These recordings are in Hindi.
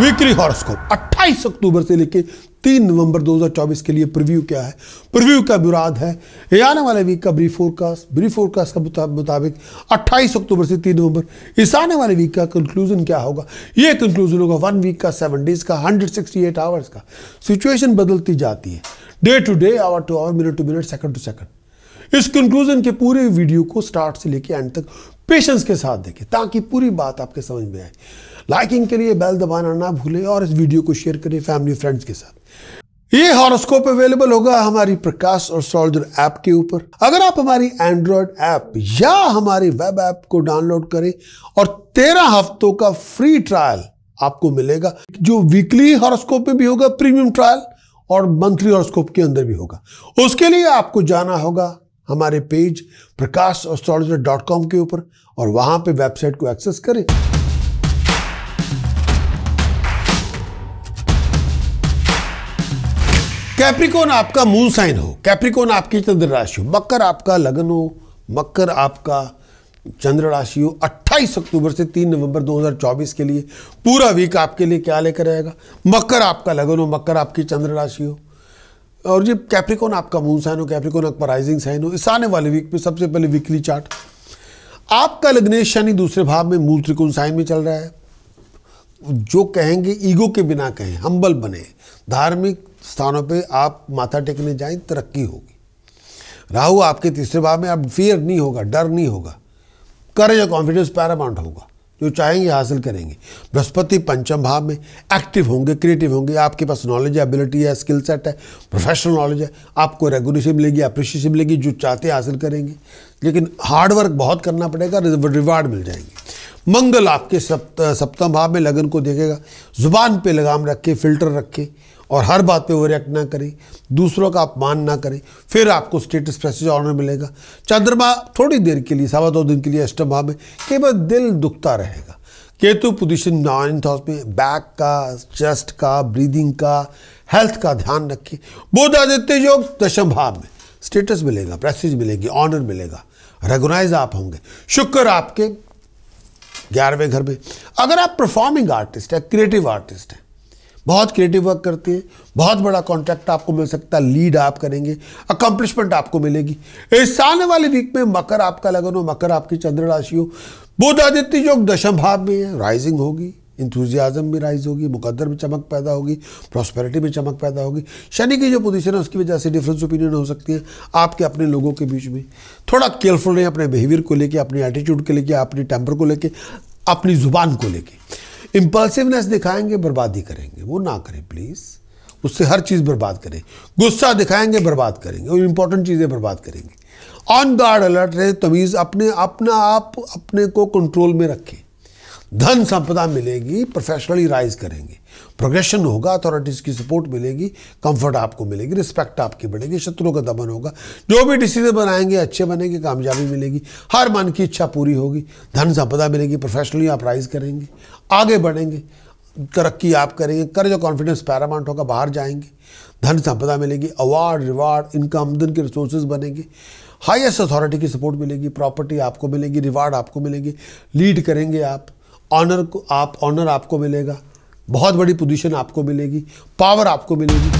वीकली हॉरोस्कोप 28 अक्टूबर से लेकर 3 नवंबर 2024 के लिए प्रीव्यू क्या है प्रीव्यू का बुराद है ये आने वाले वीक का ब्रीफ फोरकास्ट ब्रीफ फोरकास्ट का मुताबिक 28 अक्टूबर से 3 नवंबर इस आने वाले वीक का कंक्लूजन क्या होगा ये कंक्लूजन होगा वन वीक का सेवन डेज का हंड्रेड आवर्स का सिचुएशन बदलती जाती है day to day hour to hour minute to minute second to second इस कंक्लूजन के पूरे वीडियो को स्टार्ट से लेकर एंड तक पेशेंस के साथ देखें ताकि पूरी बात आपके समझ में आए लाइकिंग के लिए बेल दबाना ना भूलें और इस वीडियो को शेयर करें फैमिली फ्रेंड्स के साथ ये हॉरोस्कोप अवेलेबल होगा हमारी प्रकाश और सोल्जर ऐप के ऊपर अगर आप हमारी एंड्रॉयड ऐप या हमारी वेब ऐप को डाउनलोड करें और तेरह हफ्तों का फ्री ट्रायल आपको मिलेगा जो वीकली हॉरोस्कोप में भी होगा प्रीमियम ट्रायल और मंथली हॉरोस्कोप के अंदर भी होगा उसके लिए आपको जाना होगा हमारे page Prakash astrologer dot com के ऊपर और वहां पे वेबसाइट को एक्सेस करें कैप्रिकोन आपका मूल साइन हो कैप्रिकोन आपकी चंद्र राशि हो मकर आपका लगन हो मकर आपका चंद्र राशि हो 28 अक्टूबर से 3 नवंबर 2024 के लिए पूरा वीक आपके लिए क्या लेकर आएगा मकर आपका लगन हो मकर आपकी चंद्र राशि हो और ये कैप्रिकोन आपका मून साइन हो कैप्रिकोन आपका राइजिंग साइन हो इस आने वाले वीक में सबसे पहले वीकली चार्ट आपका लग्नेश शनि दूसरे भाव में मूल त्रिकोण साइन में चल रहा है जो कहेंगे ईगो के बिना कहें हम्बल बने धार्मिक स्थानों पे आप माथा टेकने जाएं तरक्की होगी राहु आपके तीसरे भाव में अब फेयर नहीं होगा डर नहीं होगा करेज और कॉन्फिडेंस पैरामाउंट होगा जो चाहेंगे हासिल करेंगे बृहस्पति पंचम भाव में एक्टिव होंगे क्रिएटिव होंगे आपके पास नॉलेज है एबिलिटी है स्किल सेट है प्रोफेशनल नॉलेज है आपको रेगुलेशन मिलेगी अप्रिशिएशन मिलेगी जो चाहते हासिल करेंगे लेकिन हार्ड वर्क बहुत करना पड़ेगा रिवार्ड मिल जाएंगे मंगल आपके सप्त सप्तम भाव में लगन को देखेगा जुबान पे लगाम रखे फिल्टर रखे और हर बात पे ओवरएक्ट ना करें दूसरों का अपमान ना करें फिर आपको स्टेटस प्रेसिज ऑनर मिलेगा चंद्रमा थोड़ी देर के लिए सवा दो दिन के लिए अष्टम भाव में केवल दिल दुखता रहेगा केतु पोजिशन नाइन्थ हाउस में बैक का चेस्ट का ब्रीदिंग का हेल्थ का ध्यान रखिए बुध आदित्य योग दशम भाव में स्टेटस मिलेगा प्रेसिज मिलेगी ऑनर मिलेगा रेगोनाइज आप होंगे शुक्र आपके ग्यारहवें घर में अगर आप परफॉर्मिंग आर्टिस्ट है क्रिएटिव आर्टिस्ट हैं बहुत क्रिएटिव वर्क करते हैं बहुत बड़ा कॉन्ट्रैक्ट आपको मिल सकता है लीड आप करेंगे अकम्पलिशमेंट आपको मिलेगी इस आने वाले वीक में मकर आपका लगन हो मकर आपकी चंद्र राशि हो बुध आदित्य योग दशम भाव में है राइजिंग होगी इंथ्यूजियाजम भी राइज होगी मुकद्दर में चमक पैदा होगी प्रॉस्पेरिटी में चमक पैदा होगी शनि की जो पोजीशन है उसकी वजह से डिफरेंस ओपिनियन हो सकती है आपके अपने लोगों के बीच में थोड़ा केयरफुल रहें अपने बिहेवियर को लेके अपने एटीट्यूड को लेके अपने टेम्पर को लेके अपनी ज़ुबान को लेके इम्पल्सिवनेस दिखाएंगे बर्बादी करेंगे वो ना करें प्लीज़ उससे हर चीज़ बर्बाद करें गुस्सा दिखाएंगे बर्बाद करेंगे और इंपॉर्टेंट चीज़ें बर्बाद करेंगे ऑन गार्ड अलर्ट रहे तमीज़ अपने अपना आप अपने को कंट्रोल में रखें धन संपदा मिलेगी प्रोफेशनली राइज करेंगे प्रोग्रेशन होगा अथॉरिटीज़ की सपोर्ट मिलेगी कंफर्ट आपको मिलेगी रिस्पेक्ट आपकी बढ़ेगी शत्रुओं का दमन होगा जो भी डिसीजन बनाएंगे अच्छे बनेंगे कामयाबी मिलेगी हर मन की इच्छा पूरी होगी धन संपदा मिलेगी प्रोफेशनली आप राइज करेंगे आगे बढ़ेंगे तरक्की आप करेंगे कर्ज और कॉन्फिडेंस पैरामाउंट होगा बाहर जाएंगे धन संपदा मिलेगी अवार्ड रिवार्ड इनका आमदन के रिसोर्सेज बनेंगे हाईएस्ट अथॉरिटी की सपोर्ट मिलेगी प्रॉपर्टी आपको मिलेगी रिवार्ड आपको मिलेंगे लीड करेंगे आप ऑनर को आप ऑनर आपको मिलेगा बहुत बड़ी पोजीशन आपको मिलेगी पावर आपको मिलेगी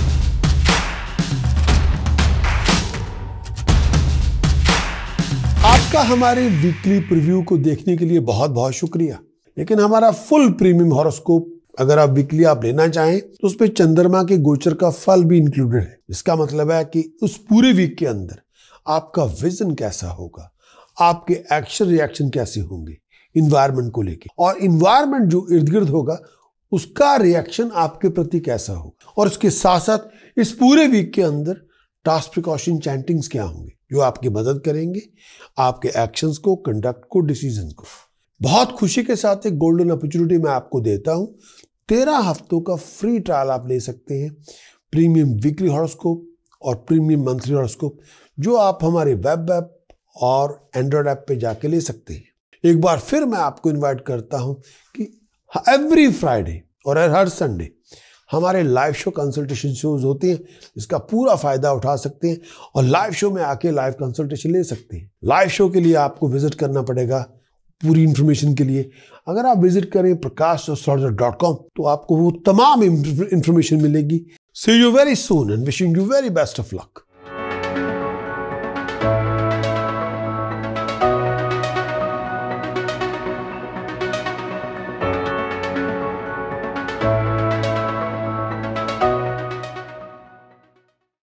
आपका हमारे वीकली प्रीव्यू को देखने के लिए बहुत बहुत शुक्रिया लेकिन हमारा फुल प्रीमियम हॉरोस्कोप अगर आप वीकली आप लेना चाहें तो उसमें चंद्रमा के गोचर का फल भी इंक्लूडेड है इसका मतलब है कि उस पूरे वीक के अंदर आपका विजन कैसा होगा आपके एक्शन रिएक्शन कैसे होंगे इन्वायरमेंट को लेके और इन्वायरमेंट जो इर्द गिर्द होगा उसका रिएक्शन आपके प्रति कैसा होगा और उसके साथ साथ इस पूरे वीक के अंदर टास्क प्रिकॉशन चैंटिंग्स क्या होंगे जो आपकी मदद करेंगे आपके एक्शंस को कंडक्ट को डिसीजन को बहुत खुशी के साथ एक गोल्डन अपॉर्चुनिटी मैं आपको देता हूँ तेरह हफ्तों का फ्री ट्रायल आप ले सकते हैं प्रीमियम वीकली हॉरोस्कोप और प्रीमियम मंथली हॉरोस्कोप जो आप हमारे वेब ऐप और एंड्रॉयड ऐप पे जाके ले सकते हैं एक बार फिर मैं आपको इनवाइट करता हूं कि एवरी फ्राइडे और हर संडे हमारे लाइव शो कंसल्टेशन शोज होते हैं इसका पूरा फ़ायदा उठा सकते हैं और लाइव शो में आके लाइव कंसल्टेशन ले सकते हैं लाइव शो के लिए आपको विज़िट करना पड़ेगा पूरी इंफॉर्मेशन के लिए अगर आप विज़िट करें प्रकाश डॉट कॉम तो आपको वो तमाम इन्फॉर्मेशन मिलेगी see you very soon and wishing you very best of luck